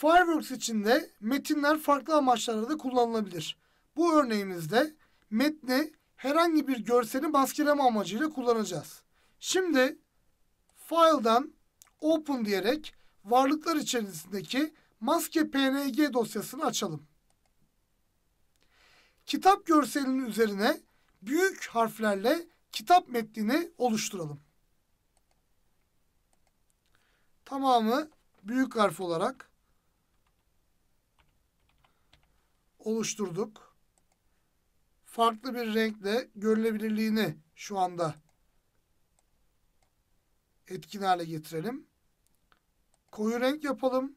Fireworks içinde metinler farklı amaçlarda da kullanılabilir. Bu örneğimizde metni herhangi bir görseli maskeleme amacıyla kullanacağız. Şimdi file'dan open diyerek varlıklar içerisindeki maske png dosyasını açalım. Kitap görselinin üzerine büyük harflerle kitap metnini oluşturalım. Tamamı büyük harf olarak oluşturduk. Farklı bir renkle görülebilirliğini şu anda etkin hale getirelim. Koyu renk yapalım.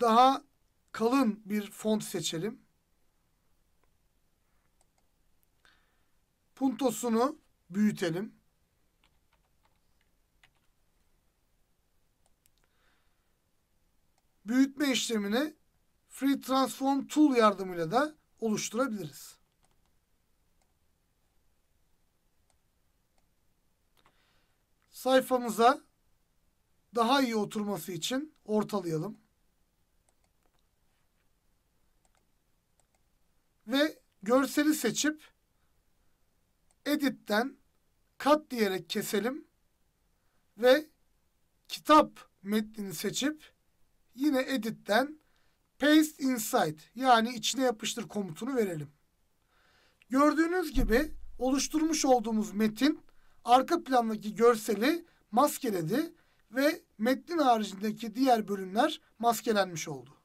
Daha kalın bir font seçelim. Puntosunu büyütelim. Büyütme işlemini Free Transform Tool yardımıyla da oluşturabiliriz. Sayfamıza daha iyi oturması için ortalayalım. Ve görseli seçip Edit'ten Cut diyerek keselim ve kitap metnini seçip yine Edit'ten paste inside yani içine yapıştır komutunu verelim. Gördüğünüz gibi oluşturmuş olduğumuz metin arka plandaki görseli maskeledi ve metnin haricindeki diğer bölümler maskelenmiş oldu.